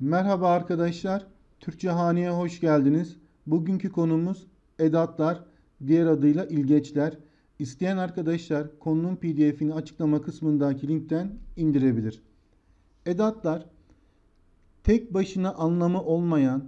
Merhaba arkadaşlar. Türkçe Hane'ye hoş geldiniz. Bugünkü konumuz edatlar, diğer adıyla ilgeçler. İsteyen arkadaşlar konunun pdf'ini açıklama kısmındaki linkten indirebilir. Edatlar, tek başına anlamı olmayan,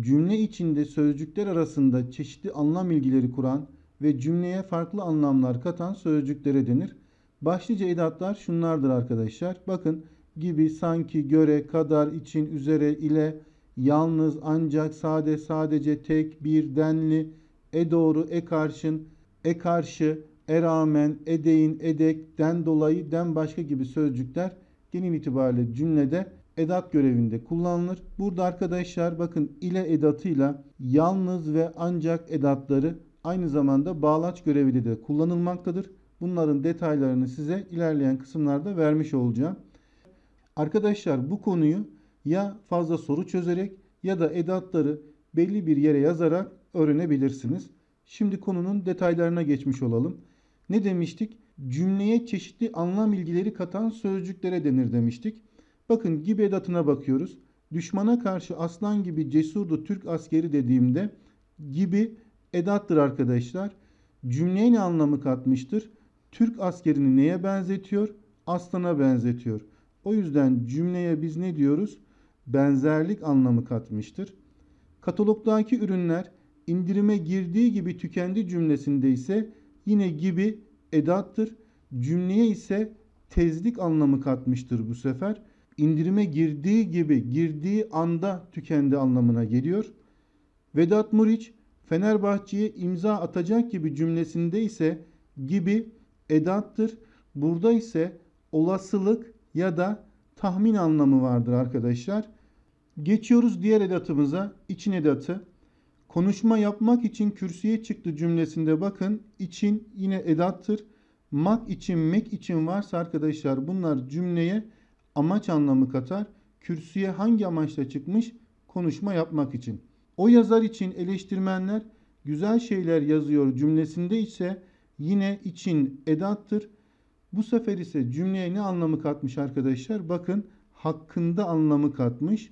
cümle içinde sözcükler arasında çeşitli anlam ilgileri kuran ve cümleye farklı anlamlar katan sözcüklere denir. Başlıca edatlar şunlardır arkadaşlar. Bakın gibi sanki göre kadar için üzere ile yalnız ancak sade sadece tek bir denli e doğru e karşın e karşı e rağmen edeyin e den dolayı den başka gibi sözcükler genel itibariyle cümlede edat görevinde kullanılır. Burada arkadaşlar bakın ile edatıyla yalnız ve ancak edatları aynı zamanda bağlaç görevinde de kullanılmaktadır. Bunların detaylarını size ilerleyen kısımlarda vermiş olacağım. Arkadaşlar bu konuyu ya fazla soru çözerek ya da edatları belli bir yere yazarak öğrenebilirsiniz. Şimdi konunun detaylarına geçmiş olalım. Ne demiştik? Cümleye çeşitli anlam ilgileri katan sözcüklere denir demiştik. Bakın gibi edatına bakıyoruz. Düşmana karşı aslan gibi cesurdu Türk askeri dediğimde gibi edattır arkadaşlar. Cümleye ne anlamı katmıştır? Türk askerini neye benzetiyor? Aslana benzetiyor. O yüzden cümleye biz ne diyoruz? Benzerlik anlamı katmıştır. Katalogdaki ürünler indirime girdiği gibi tükendi cümlesinde ise yine gibi edattır. Cümleye ise tezlik anlamı katmıştır bu sefer. İndirime girdiği gibi girdiği anda tükendi anlamına geliyor. Vedat Muriç Fenerbahçe'ye imza atacak gibi cümlesinde ise gibi edattır. Burada ise olasılık ya da tahmin anlamı vardır arkadaşlar. Geçiyoruz diğer edatımıza. İçin edatı. Konuşma yapmak için kürsüye çıktı cümlesinde bakın için yine edattır. Mak için, mek için varsa arkadaşlar bunlar cümleye amaç anlamı katar. Kürsüye hangi amaçla çıkmış? Konuşma yapmak için. O yazar için eleştirmenler güzel şeyler yazıyor cümlesinde ise yine için edattır. Bu sefer ise cümleye ne anlamı katmış arkadaşlar? Bakın hakkında anlamı katmış.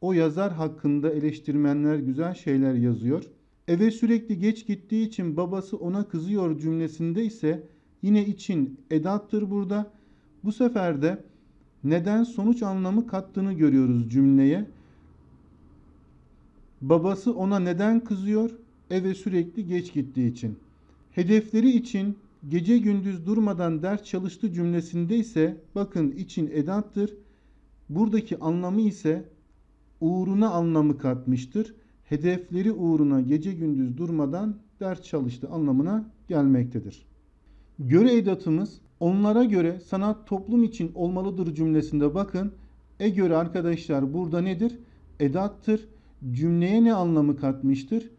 O yazar hakkında eleştirmenler güzel şeyler yazıyor. Eve sürekli geç gittiği için babası ona kızıyor cümlesinde ise yine için edattır burada. Bu sefer de neden sonuç anlamı kattığını görüyoruz cümleye. Babası ona neden kızıyor? Eve sürekli geç gittiği için. Hedefleri için gece gündüz durmadan ders çalıştı cümlesinde ise bakın için edattır. Buradaki anlamı ise uğruna anlamı katmıştır. Hedefleri uğruna gece gündüz durmadan ders çalıştı anlamına gelmektedir. Göre edatımız onlara göre sanat toplum için olmalıdır cümlesinde bakın. E göre arkadaşlar burada nedir? Edattır. Cümleye ne anlamı katmıştır?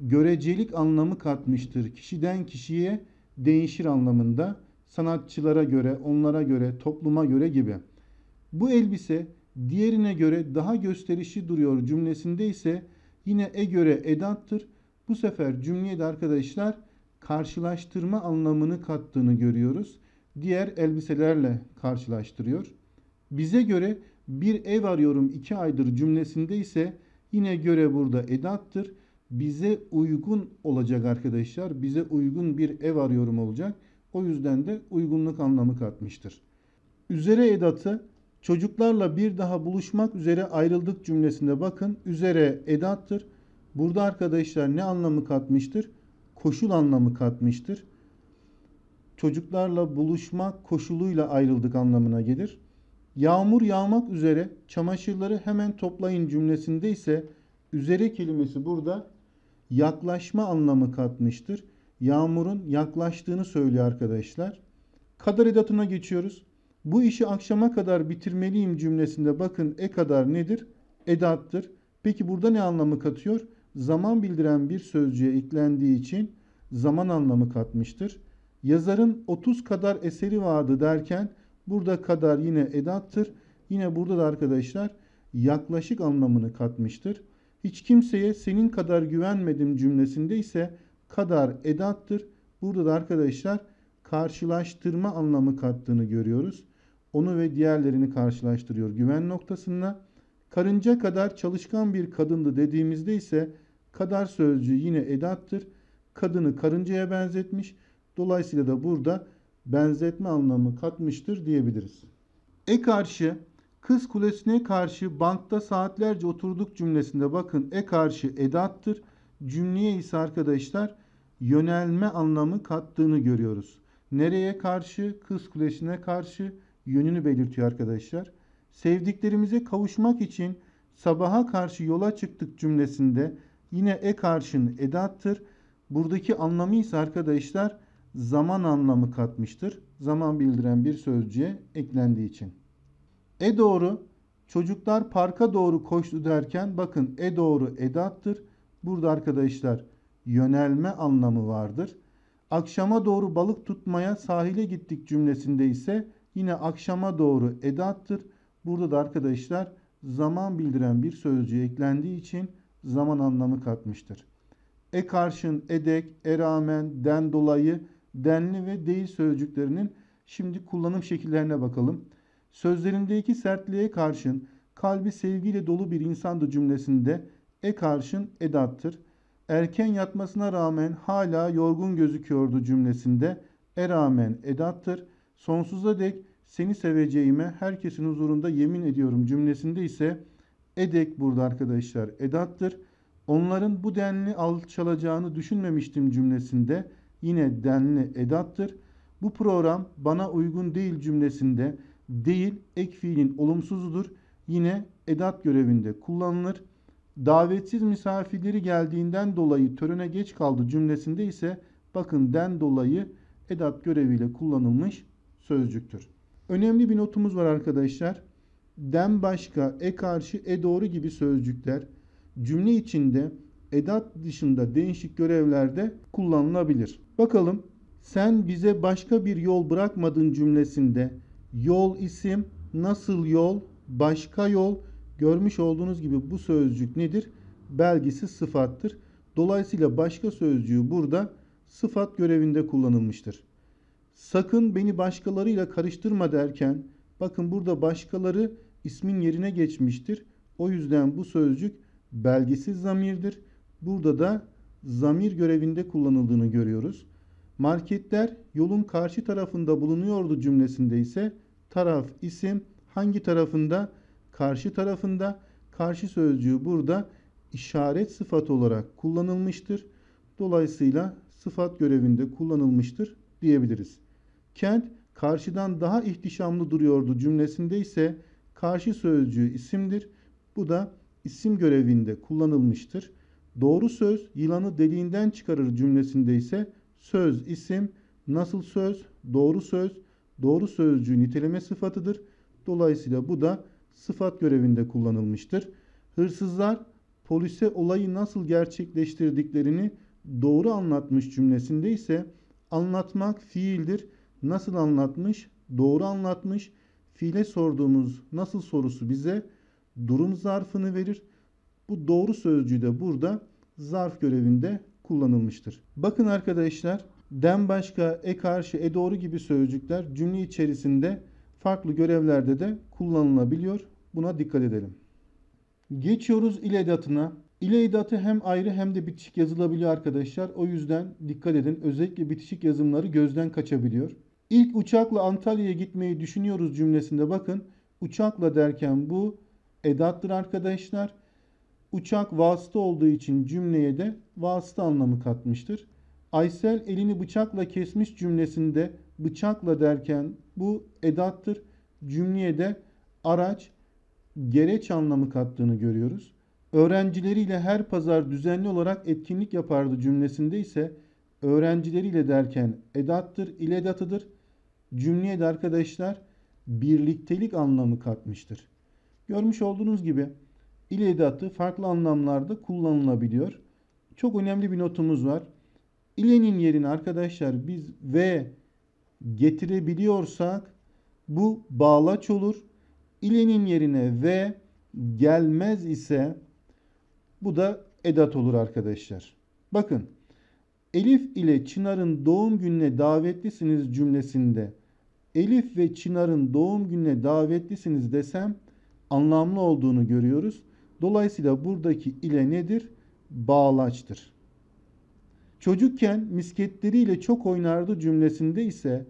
Görecelik anlamı katmıştır. Kişiden kişiye değişir anlamında sanatçılara göre, onlara göre, topluma göre gibi. Bu elbise diğerine göre daha gösterişli duruyor cümlesinde ise yine e göre edattır. Bu sefer cümleye de arkadaşlar karşılaştırma anlamını kattığını görüyoruz. Diğer elbiselerle karşılaştırıyor. Bize göre bir ev arıyorum iki aydır cümlesinde ise yine göre burada edattır bize uygun olacak arkadaşlar. Bize uygun bir ev arıyorum olacak. O yüzden de uygunluk anlamı katmıştır. Üzere edatı çocuklarla bir daha buluşmak üzere ayrıldık cümlesinde bakın. Üzere edattır. Burada arkadaşlar ne anlamı katmıştır? Koşul anlamı katmıştır. Çocuklarla buluşmak koşuluyla ayrıldık anlamına gelir. Yağmur yağmak üzere çamaşırları hemen toplayın cümlesinde ise üzere kelimesi burada yaklaşma anlamı katmıştır. Yağmurun yaklaştığını söylüyor arkadaşlar. Kadar edatına geçiyoruz. Bu işi akşama kadar bitirmeliyim cümlesinde bakın e kadar nedir? Edattır. Peki burada ne anlamı katıyor? Zaman bildiren bir sözcüğe eklendiği için zaman anlamı katmıştır. Yazarın 30 kadar eseri vardı derken burada kadar yine edattır. Yine burada da arkadaşlar yaklaşık anlamını katmıştır. Hiç kimseye senin kadar güvenmedim cümlesinde ise kadar edattır. Burada da arkadaşlar karşılaştırma anlamı kattığını görüyoruz. Onu ve diğerlerini karşılaştırıyor güven noktasında. Karınca kadar çalışkan bir kadındı dediğimizde ise kadar sözcüğü yine edattır. Kadını karıncaya benzetmiş. Dolayısıyla da burada benzetme anlamı katmıştır diyebiliriz. E karşı Kız kulesine karşı bankta saatlerce oturduk cümlesinde bakın e karşı edattır. Cümleye ise arkadaşlar yönelme anlamı kattığını görüyoruz. Nereye karşı? Kız kulesine karşı yönünü belirtiyor arkadaşlar. Sevdiklerimize kavuşmak için sabaha karşı yola çıktık cümlesinde yine e karşın edattır. Buradaki anlamı ise arkadaşlar zaman anlamı katmıştır. Zaman bildiren bir sözcüğe eklendiği için. E doğru çocuklar parka doğru koştu derken bakın e doğru edattır. Burada arkadaşlar yönelme anlamı vardır. Akşama doğru balık tutmaya sahile gittik cümlesinde ise yine akşama doğru edattır. Burada da arkadaşlar zaman bildiren bir sözcüğü eklendiği için zaman anlamı katmıştır. E karşın, edek, eramen, den dolayı, denli ve değil sözcüklerinin şimdi kullanım şekillerine bakalım. Sözlerindeki sertliğe karşın kalbi sevgiyle dolu bir insandı cümlesinde e karşın edattır. Erken yatmasına rağmen hala yorgun gözüküyordu cümlesinde e rağmen edattır. Sonsuza dek seni seveceğime herkesin huzurunda yemin ediyorum cümlesinde ise edek burada arkadaşlar edattır. Onların bu denli alçalacağını düşünmemiştim cümlesinde yine denli edattır. Bu program bana uygun değil cümlesinde değil ek fiilin olumsuzudur. Yine edat görevinde kullanılır. Davetsiz misafirleri geldiğinden dolayı törene geç kaldı cümlesinde ise bakın den dolayı edat göreviyle kullanılmış sözcüktür. Önemli bir notumuz var arkadaşlar. Den başka, e karşı, e doğru gibi sözcükler cümle içinde edat dışında değişik görevlerde kullanılabilir. Bakalım sen bize başka bir yol bırakmadın cümlesinde Yol isim, nasıl yol, başka yol. Görmüş olduğunuz gibi bu sözcük nedir? Belgisi sıfattır. Dolayısıyla başka sözcüğü burada sıfat görevinde kullanılmıştır. Sakın beni başkalarıyla karıştırma derken bakın burada başkaları ismin yerine geçmiştir. O yüzden bu sözcük belgisiz zamirdir. Burada da zamir görevinde kullanıldığını görüyoruz. Marketler yolun karşı tarafında bulunuyordu cümlesinde ise Taraf isim hangi tarafında? Karşı tarafında. Karşı sözcüğü burada işaret sıfat olarak kullanılmıştır. Dolayısıyla sıfat görevinde kullanılmıştır diyebiliriz. Kent karşıdan daha ihtişamlı duruyordu cümlesinde ise karşı sözcüğü isimdir. Bu da isim görevinde kullanılmıştır. Doğru söz yılanı deliğinden çıkarır cümlesinde ise söz isim, nasıl söz, doğru söz, doğru sözcüğü niteleme sıfatıdır. Dolayısıyla bu da sıfat görevinde kullanılmıştır. Hırsızlar polise olayı nasıl gerçekleştirdiklerini doğru anlatmış cümlesinde ise anlatmak fiildir. Nasıl anlatmış? Doğru anlatmış. Fiile sorduğumuz nasıl sorusu bize durum zarfını verir. Bu doğru sözcüğü de burada zarf görevinde kullanılmıştır. Bakın arkadaşlar den başka, e karşı, e doğru gibi sözcükler cümle içerisinde farklı görevlerde de kullanılabiliyor. Buna dikkat edelim. Geçiyoruz il edatına. İl edatı hem ayrı hem de bitişik yazılabiliyor arkadaşlar. O yüzden dikkat edin. Özellikle bitişik yazımları gözden kaçabiliyor. İlk uçakla Antalya'ya gitmeyi düşünüyoruz cümlesinde bakın. Uçakla derken bu edattır arkadaşlar. Uçak vasıta olduğu için cümleye de vasıta anlamı katmıştır. Aysel elini bıçakla kesmiş cümlesinde bıçakla derken bu edattır. Cümleye de araç, gereç anlamı kattığını görüyoruz. Öğrencileriyle her pazar düzenli olarak etkinlik yapardı cümlesinde ise öğrencileriyle derken edattır, iledatıdır. Cümleye de arkadaşlar birliktelik anlamı katmıştır. Görmüş olduğunuz gibi iledatı farklı anlamlarda kullanılabiliyor. Çok önemli bir notumuz var ilenin yerine arkadaşlar biz V getirebiliyorsak bu bağlaç olur. İlenin yerine V gelmez ise bu da edat olur arkadaşlar. Bakın Elif ile Çınar'ın doğum gününe davetlisiniz cümlesinde Elif ve Çınar'ın doğum gününe davetlisiniz desem anlamlı olduğunu görüyoruz. Dolayısıyla buradaki ile nedir? Bağlaçtır. Çocukken misketleriyle çok oynardı cümlesinde ise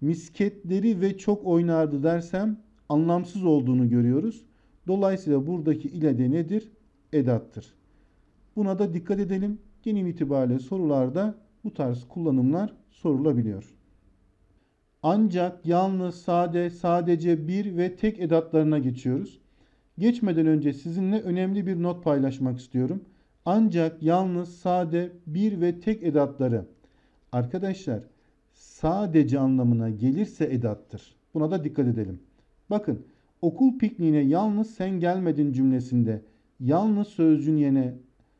misketleri ve çok oynardı dersem anlamsız olduğunu görüyoruz. Dolayısıyla buradaki ile de nedir? Edattır. Buna da dikkat edelim. Genel itibariyle sorularda bu tarz kullanımlar sorulabiliyor. Ancak yalnız, sade, sadece bir ve tek edatlarına geçiyoruz. Geçmeden önce sizinle önemli bir not paylaşmak istiyorum. Ancak yalnız sade bir ve tek edatları. Arkadaşlar sadece anlamına gelirse edattır. Buna da dikkat edelim. Bakın okul pikniğine yalnız sen gelmedin cümlesinde yalnız sözcüğün yerine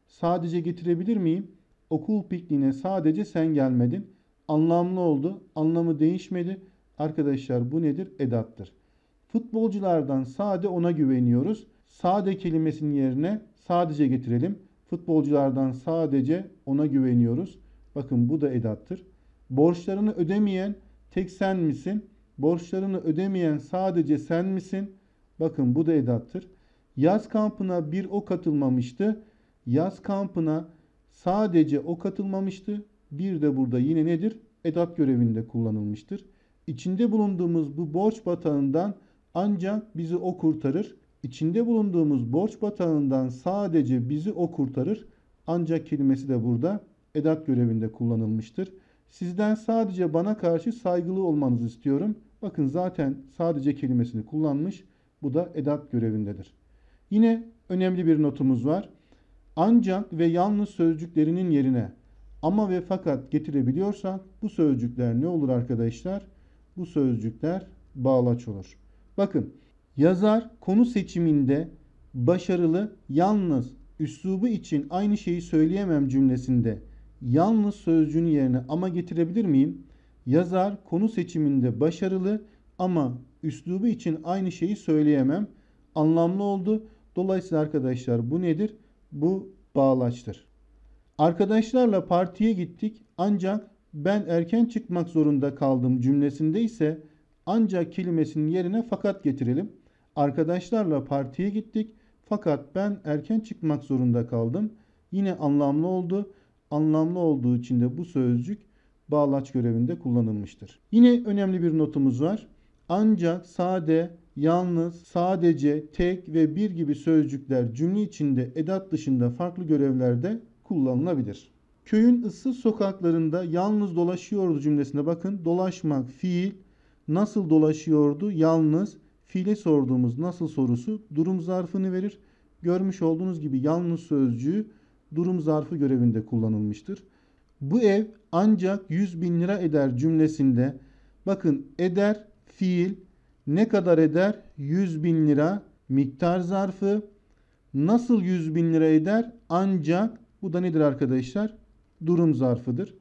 sadece getirebilir miyim? Okul pikniğine sadece sen gelmedin. Anlamlı oldu. Anlamı değişmedi. Arkadaşlar bu nedir? Edattır. Futbolculardan sade ona güveniyoruz. Sade kelimesinin yerine sadece getirelim. Futbolculardan sadece ona güveniyoruz. Bakın bu da edattır. Borçlarını ödemeyen tek sen misin? Borçlarını ödemeyen sadece sen misin? Bakın bu da edattır. Yaz kampına bir o katılmamıştı. Yaz kampına sadece o katılmamıştı. Bir de burada yine nedir? Edat görevinde kullanılmıştır. İçinde bulunduğumuz bu borç batağından ancak bizi o kurtarır. İçinde bulunduğumuz borç batağından sadece bizi o kurtarır. Ancak kelimesi de burada edat görevinde kullanılmıştır. Sizden sadece bana karşı saygılı olmanızı istiyorum. Bakın zaten sadece kelimesini kullanmış. Bu da edat görevindedir. Yine önemli bir notumuz var. Ancak ve yalnız sözcüklerinin yerine ama ve fakat getirebiliyorsak bu sözcükler ne olur arkadaşlar? Bu sözcükler bağlaç olur. Bakın Yazar konu seçiminde başarılı yalnız üslubu için aynı şeyi söyleyemem cümlesinde yalnız sözcüğün yerine ama getirebilir miyim? Yazar konu seçiminde başarılı ama üslubu için aynı şeyi söyleyemem anlamlı oldu. Dolayısıyla arkadaşlar bu nedir? Bu bağlaçtır. Arkadaşlarla partiye gittik ancak ben erken çıkmak zorunda kaldım cümlesinde ise ancak kelimesinin yerine fakat getirelim. Arkadaşlarla partiye gittik fakat ben erken çıkmak zorunda kaldım. Yine anlamlı oldu. Anlamlı olduğu için de bu sözcük bağlaç görevinde kullanılmıştır. Yine önemli bir notumuz var. Ancak, sade, yalnız, sadece, tek ve bir gibi sözcükler cümle içinde edat dışında farklı görevlerde kullanılabilir. Köyün ıssız sokaklarında yalnız dolaşıyordu cümlesine bakın. Dolaşmak fiil, nasıl dolaşıyordu? Yalnız, Fiile sorduğumuz nasıl sorusu durum zarfını verir. Görmüş olduğunuz gibi yalnız sözcüğü durum zarfı görevinde kullanılmıştır. Bu ev ancak 100 bin lira eder cümlesinde bakın eder fiil ne kadar eder 100 bin lira miktar zarfı nasıl 100 bin lira eder ancak bu da nedir arkadaşlar durum zarfıdır.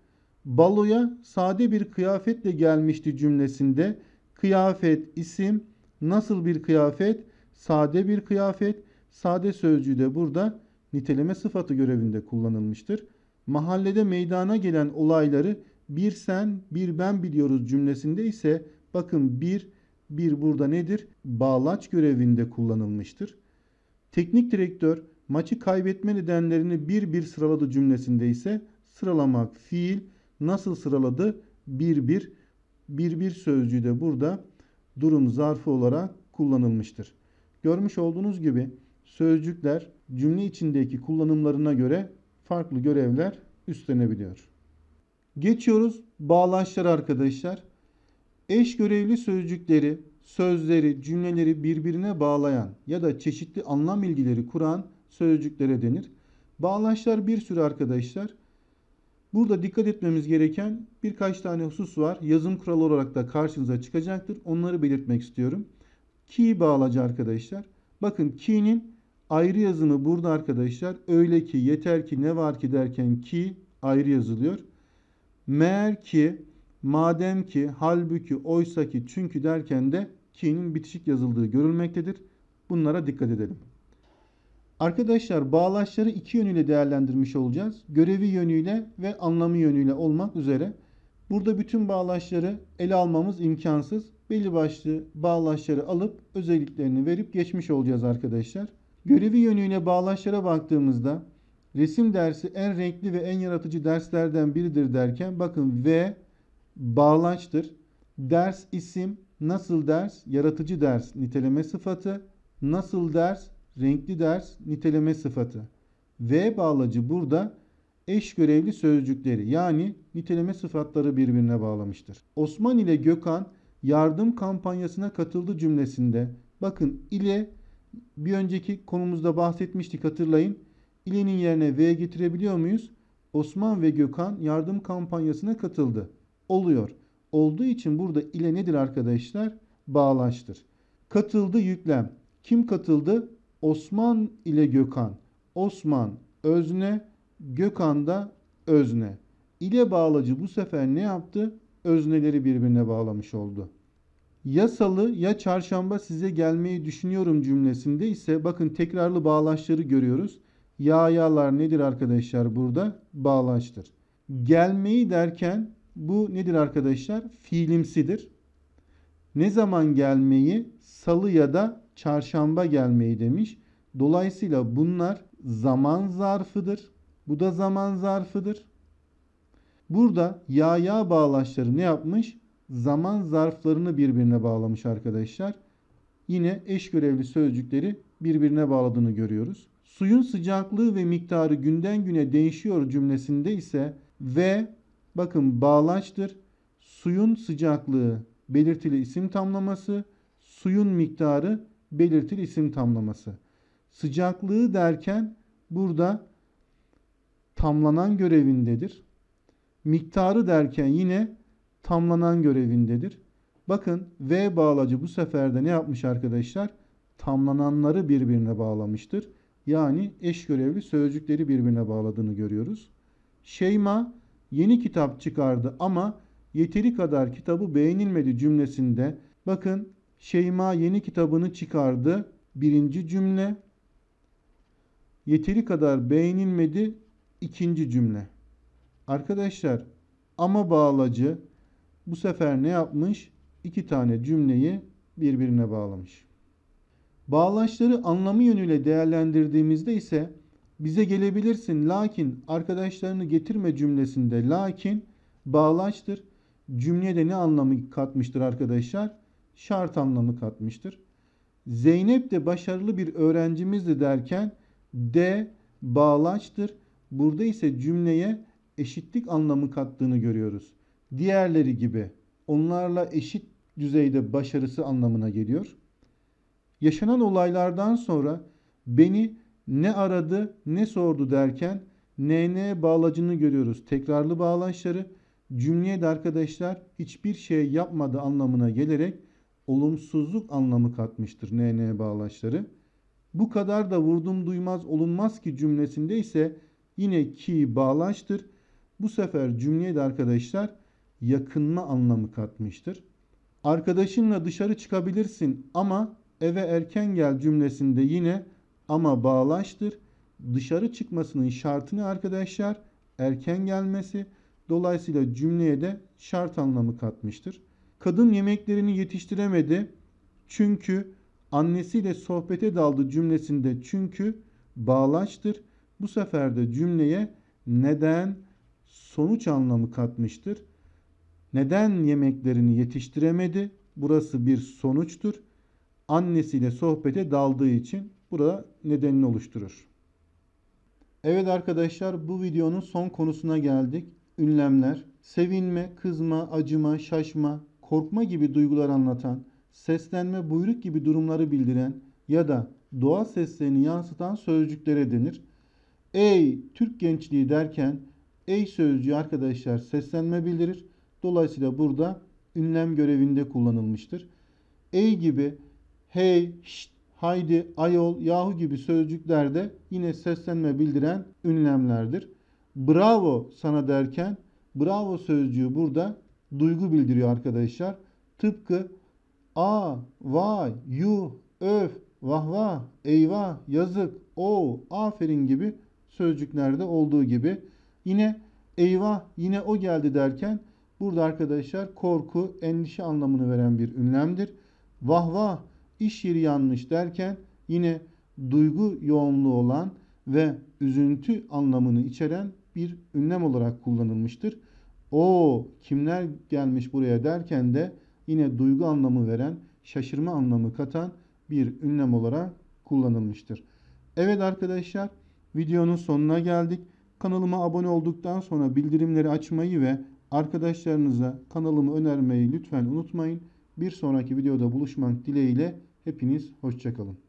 Baloya sade bir kıyafetle gelmişti cümlesinde kıyafet isim Nasıl bir kıyafet? Sade bir kıyafet. Sade sözcüğü de burada niteleme sıfatı görevinde kullanılmıştır. Mahallede meydana gelen olayları bir sen bir ben biliyoruz cümlesinde ise bakın bir bir burada nedir? Bağlaç görevinde kullanılmıştır. Teknik direktör maçı kaybetme nedenlerini bir bir sıraladı cümlesinde ise sıralamak fiil nasıl sıraladı? Bir bir. Bir bir sözcüğü de burada durum zarfı olarak kullanılmıştır. Görmüş olduğunuz gibi sözcükler cümle içindeki kullanımlarına göre farklı görevler üstlenebiliyor. Geçiyoruz bağlaçlar arkadaşlar. Eş görevli sözcükleri, sözleri, cümleleri birbirine bağlayan ya da çeşitli anlam ilgileri kuran sözcüklere denir. Bağlaçlar bir sürü arkadaşlar Burada dikkat etmemiz gereken birkaç tane husus var. Yazım kuralı olarak da karşınıza çıkacaktır. Onları belirtmek istiyorum. Key bağlacı arkadaşlar. Bakın key'nin ayrı yazımı burada arkadaşlar. Öyle ki yeter ki ne var ki derken key ayrı yazılıyor. Meğer ki madem ki halbuki oysa ki çünkü derken de key'nin bitişik yazıldığı görülmektedir. Bunlara dikkat edelim. Arkadaşlar bağlaçları iki yönüyle değerlendirmiş olacağız. Görevi yönüyle ve anlamı yönüyle olmak üzere. Burada bütün bağlaçları ele almamız imkansız. Belli başlı bağlaçları alıp özelliklerini verip geçmiş olacağız arkadaşlar. Görevi yönüyle bağlaçlara baktığımızda resim dersi en renkli ve en yaratıcı derslerden biridir derken bakın ve bağlaçtır. Ders isim, nasıl ders, yaratıcı ders, niteleme sıfatı, nasıl ders, renkli ders niteleme sıfatı. V bağlacı burada eş görevli sözcükleri yani niteleme sıfatları birbirine bağlamıştır. Osman ile Gökhan yardım kampanyasına katıldı cümlesinde bakın ile bir önceki konumuzda bahsetmiştik hatırlayın. İle'nin yerine V getirebiliyor muyuz? Osman ve Gökhan yardım kampanyasına katıldı. Oluyor. Olduğu için burada ile nedir arkadaşlar? Bağlaştır. Katıldı yüklem. Kim katıldı? Osman ile Gökhan. Osman özne, Gökhan da özne. İle bağlacı bu sefer ne yaptı? Özneleri birbirine bağlamış oldu. Ya salı ya çarşamba size gelmeyi düşünüyorum cümlesinde ise bakın tekrarlı bağlaçları görüyoruz. Ya yalar nedir arkadaşlar burada? Bağlaçtır. Gelmeyi derken bu nedir arkadaşlar? Fiilimsidir. Ne zaman gelmeyi? Salı ya da çarşamba gelmeyi demiş. Dolayısıyla bunlar zaman zarfıdır. Bu da zaman zarfıdır. Burada ya ya bağlaçları ne yapmış? Zaman zarflarını birbirine bağlamış arkadaşlar. Yine eş görevli sözcükleri birbirine bağladığını görüyoruz. Suyun sıcaklığı ve miktarı günden güne değişiyor cümlesinde ise ve bakın bağlaçtır. Suyun sıcaklığı belirtili isim tamlaması, suyun miktarı belirtil isim tamlaması. Sıcaklığı derken burada tamlanan görevindedir. Miktarı derken yine tamlanan görevindedir. Bakın V bağlacı bu sefer de ne yapmış arkadaşlar? Tamlananları birbirine bağlamıştır. Yani eş görevli sözcükleri birbirine bağladığını görüyoruz. Şeyma yeni kitap çıkardı ama yeteri kadar kitabı beğenilmedi cümlesinde bakın Şeyma yeni kitabını çıkardı. Birinci cümle. Yeteri kadar beğenilmedi. ikinci cümle. Arkadaşlar ama bağlacı bu sefer ne yapmış? İki tane cümleyi birbirine bağlamış. Bağlaçları anlamı yönüyle değerlendirdiğimizde ise bize gelebilirsin lakin arkadaşlarını getirme cümlesinde lakin bağlaçtır. Cümleye de ne anlamı katmıştır arkadaşlar? şart anlamı katmıştır. Zeynep de başarılı bir öğrencimizdi derken de bağlaçtır. Burada ise cümleye eşitlik anlamı kattığını görüyoruz. Diğerleri gibi onlarla eşit düzeyde başarısı anlamına geliyor. Yaşanan olaylardan sonra beni ne aradı ne sordu derken NN bağlacını görüyoruz. Tekrarlı bağlaçları cümleye de arkadaşlar hiçbir şey yapmadı anlamına gelerek olumsuzluk anlamı katmıştır NN bağlaçları. Bu kadar da vurdum duymaz olunmaz ki cümlesinde ise yine ki bağlaçtır. Bu sefer cümleye de arkadaşlar yakınma anlamı katmıştır. Arkadaşınla dışarı çıkabilirsin ama eve erken gel cümlesinde yine ama bağlaçtır. Dışarı çıkmasının şartını arkadaşlar erken gelmesi dolayısıyla cümleye de şart anlamı katmıştır. Kadın yemeklerini yetiştiremedi çünkü annesiyle sohbete daldı cümlesinde çünkü bağlaçtır. Bu sefer de cümleye neden sonuç anlamı katmıştır. Neden yemeklerini yetiştiremedi? Burası bir sonuçtur. Annesiyle sohbete daldığı için burada nedenini oluşturur. Evet arkadaşlar bu videonun son konusuna geldik. Ünlemler, sevinme, kızma, acıma, şaşma, korkma gibi duygular anlatan, seslenme buyruk gibi durumları bildiren ya da doğa seslerini yansıtan sözcüklere denir. Ey Türk gençliği derken ey sözcüğü arkadaşlar seslenme bildirir. Dolayısıyla burada ünlem görevinde kullanılmıştır. Ey gibi hey, şşt, haydi, ayol, yahu gibi sözcükler de yine seslenme bildiren ünlemlerdir. Bravo sana derken bravo sözcüğü burada duygu bildiriyor arkadaşlar. Tıpkı a, vay, yuh, öf, vah vah, eyvah, yazık, o, aferin gibi sözcüklerde olduğu gibi. Yine eyvah yine o geldi derken burada arkadaşlar korku, endişe anlamını veren bir ünlemdir. Vah vah iş yeri yanmış derken yine duygu yoğunluğu olan ve üzüntü anlamını içeren bir ünlem olarak kullanılmıştır o kimler gelmiş buraya derken de yine duygu anlamı veren, şaşırma anlamı katan bir ünlem olarak kullanılmıştır. Evet arkadaşlar videonun sonuna geldik. Kanalıma abone olduktan sonra bildirimleri açmayı ve arkadaşlarınıza kanalımı önermeyi lütfen unutmayın. Bir sonraki videoda buluşmak dileğiyle hepiniz hoşçakalın.